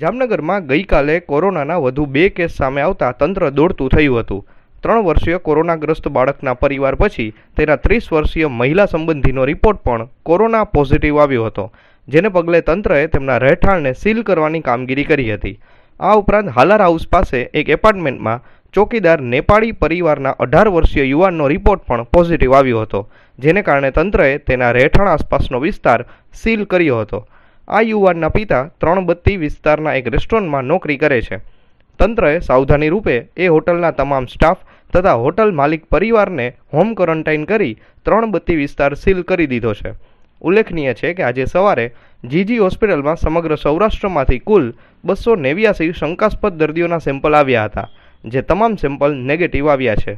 જામનગરમાં ગઈકાલે કોરોનાના વધુ બે કેસ સામે આવતા તંત્ર દોડતું થયું હતું ત્રણ વર્ષીય કોરોનાગ્રસ્ત બાળકના પરિવાર પછી તેના ત્રીસ વર્ષીય મહિલા સંબંધીનો રિપોર્ટ પણ કોરોના પોઝિટિવ આવ્યો હતો જેને પગલે તંત્રએ તેમના રહેઠાણને સીલ કરવાની કામગીરી કરી હતી આ ઉપરાંત હાલાર હાઉસ પાસે એક એપાર્ટમેન્ટમાં ચોકીદાર નેપાળી પરિવારના અઢાર વર્ષીય યુવાનનો રિપોર્ટ પણ પોઝિટિવ આવ્યો હતો જેને કારણે તંત્રએ તેના રહેઠાણ આસપાસનો વિસ્તાર સીલ કર્યો હતો આ યુવાનના પિતા ત્રણ બત્તી વિસ્તારના એક રેસ્ટોરન્ટમાં નોકરી કરે છે તંત્રએ સાવધાની રૂપે એ હોટલના તમામ સ્ટાફ તથા હોટલ માલિક પરિવારને હોમ ક્વોરન્ટાઇન કરી ત્રણ બત્તી વિસ્તાર સીલ કરી દીધો છે ઉલ્લેખનીય છે કે આજે સવારે જીજી હોસ્પિટલમાં સમગ્ર સૌરાષ્ટ્રમાંથી કુલ બસો નેવ્યાસી શંકાસ્પદ દર્દીઓના સેમ્પલ આવ્યા હતા જે તમામ સેમ્પલ નેગેટિવ આવ્યા છે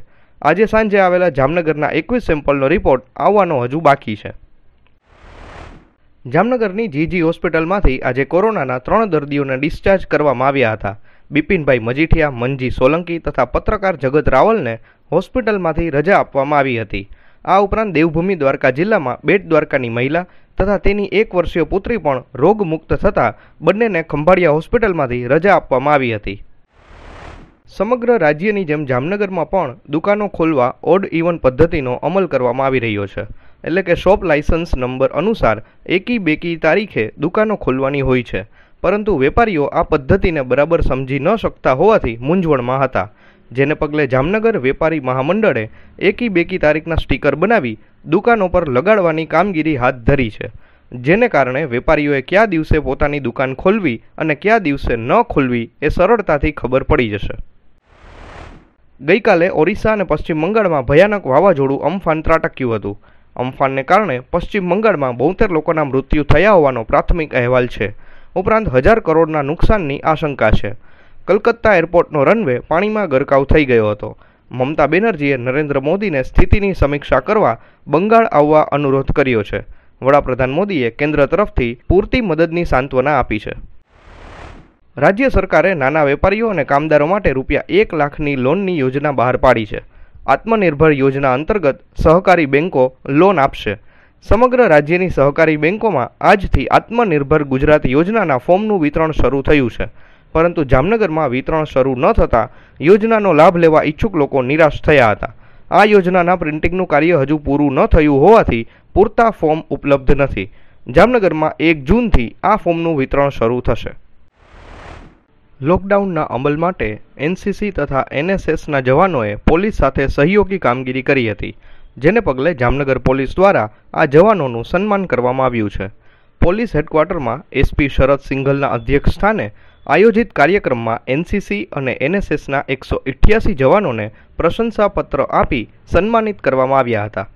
આજે સાંજે આવેલા જામનગરના એકવીસ સેમ્પલનો રિપોર્ટ આવવાનો હજુ બાકી છે જામનગરની જીજી હોસ્પિટલમાંથી આજે કોરોનાના ત્રણ દર્દીઓને ડિસ્ચાર્જ કરવામાં આવ્યા હતા બિપિનભાઈ મજીઠિયા મનજી સોલંકી તથા પત્રકાર જગત રાવલને હોસ્પિટલમાંથી રજા આપવામાં આવી હતી આ ઉપરાંત દેવભૂમિ દ્વારકા જિલ્લામાં બેટ દ્વારકાની મહિલા તથા તેની એક વર્ષીય પુત્રી પણ રોગમુક્ત થતાં બંનેને ખંભાળિયા હોસ્પિટલમાંથી રજા આપવામાં આવી હતી સમગ્ર રાજ્યની જેમ જામનગરમાં પણ દુકાનો ખોલવા ઓડ ઇવન પદ્ધતિનો અમલ કરવામાં આવી રહ્યો છે એટલે કે શોપ લાયસન્સ નંબર અનુસાર એકી બેકી તારીખે દુકાનો ખોલવાની હોય છે પરંતુ વેપારીઓ આ પદ્ધતિને બરાબર સમજી ન શકતા હોવાથી મૂંઝવણમાં હતા જેને પગલે જામનગર વેપારી મહામંડળે એકી બેકી તારીખના સ્ટીકર બનાવી દુકાનો પર લગાડવાની કામગીરી હાથ ધરી છે જેને કારણે વેપારીઓએ કયા દિવસે પોતાની દુકાન ખોલવી અને કયા દિવસે ન ખોલવી એ સરળતાથી ખબર પડી જશે ગઈકાલે ઓરિસ્સા અને પશ્ચિમ બંગાળમાં ભયાનક વાવાઝોડું અમફાન ત્રાટક્યું હતું અમ્ફાનને કારણે પશ્ચિમ બંગાળમાં બોતેર લોકોના મૃત્યુ થયા હોવાનો પ્રાથમિક અહેવાલ છે ઉપરાંત હજાર કરોડના નુકસાનની આશંકા છે કલકત્તા એરપોર્ટનો રનવે પાણીમાં ગરકાવ થઈ ગયો હતો મમતા બેનર્જીએ નરેન્દ્ર મોદીને સ્થિતિની સમીક્ષા કરવા બંગાળ આવવા અનુરોધ કર્યો છે વડાપ્રધાન મોદીએ કેન્દ્ર તરફથી પૂરતી મદદની સાંત્વના આપી છે રાજ્ય સરકારે નાના વેપારીઓ અને કામદારો માટે રૂપિયા એક લાખની લોનની યોજના બહાર પાડી છે આત્મનિર્ભર યોજના અંતર્ગત સહકારી બેન્કો લોન આપશે સમગ્ર રાજ્યની સહકારી બેન્કોમાં આજથી આત્મનિર્ભર ગુજરાત યોજનાના ફોર્મનું વિતરણ શરૂ થયું છે પરંતુ જામનગરમાં વિતરણ શરૂ ન થતાં યોજનાનો લાભ લેવા ઈચ્છુક લોકો નિરાશ થયા હતા આ યોજનાના પ્રિન્ટિંગનું કાર્ય હજુ પૂરું ન થયું હોવાથી પૂરતા ફોર્મ ઉપલબ્ધ નથી જામનગરમાં એક જૂનથી આ ફોર્મનું વિતરણ શરૂ થશે લોકડાઉનના અમલ માટે એનસીસી તથા એનએસએસના જવાનોએ પોલીસ સાથે સહયોગી કામગીરી કરી હતી જેને પગલે જામનગર પોલીસ દ્વારા આ જવાનોનું સન્માન કરવામાં આવ્યું છે પોલીસ હેડક્વાર્ટરમાં એસપી શરદ સિંઘલના અધ્યક્ષ સ્થાને આયોજિત કાર્યક્રમમાં એનસીસી અને એનએસએસના એકસો જવાનોને પ્રશંસાપત્ર આપી સન્માનિત કરવામાં આવ્યા હતા